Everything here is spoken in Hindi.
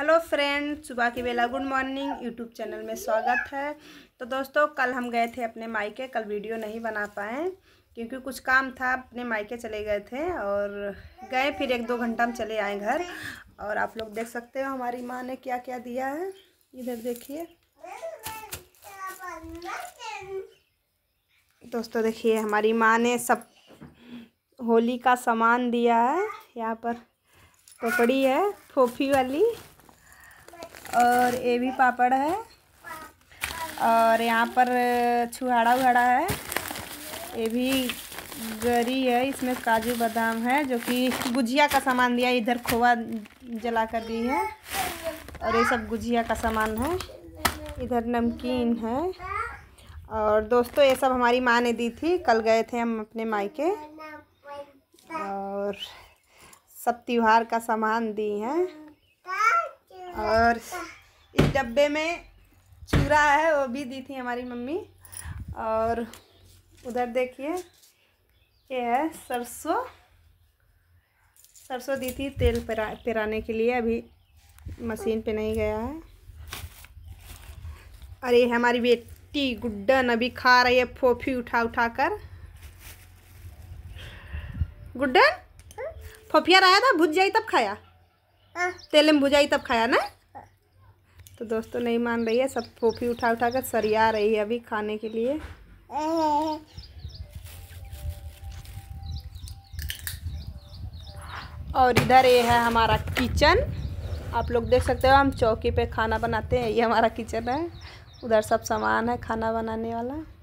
हेलो फ्रेंड सुबह की बेला गुड मॉर्निंग यूट्यूब चैनल में स्वागत है तो दोस्तों कल हम गए थे अपने मायके कल वीडियो नहीं बना पाए क्योंकि कुछ काम था अपने मायके चले गए थे और गए फिर एक दो घंटा हम चले आए घर और आप लोग देख सकते हो हमारी माँ ने क्या क्या दिया है इधर देखिए दोस्तों देखिए हमारी माँ ने सब होली का सामान दिया है यहाँ पर पपड़ी है फोफी वाली और ये भी पापड़ है और यहाँ पर छुहाड़ा उड़ा है ये भी गरी है इसमें काजू बादाम है जो कि गुजिया का सामान दिया इधर खोआ जला कर दी है और ये सब गुजिया का सामान है इधर नमकीन है और दोस्तों ये सब हमारी माँ ने दी थी कल गए थे हम अपने मायके और सब त्यौहार का सामान दी हैं और इस डब्बे में चूरा है वो भी दी थी हमारी मम्मी और उधर देखिए ये है सरसों सरसों दी थी तेल पिरा पेराने के लिए अभी मशीन पे नहीं गया है अरे हमारी बेटी गुड्डन अभी खा रही है फोफी उठा उठा कर गुड्डन फोफिया रहा था भुज जाए तब खाया तेल में भुजाई तब खाया ना तो दोस्तों नहीं मान रही है सब फोफी उठा उठा कर सरिया रही है अभी खाने के लिए और इधर ये है हमारा किचन आप लोग देख सकते हो हम चौकी पे खाना बनाते हैं ये हमारा किचन है उधर सब सामान है खाना बनाने वाला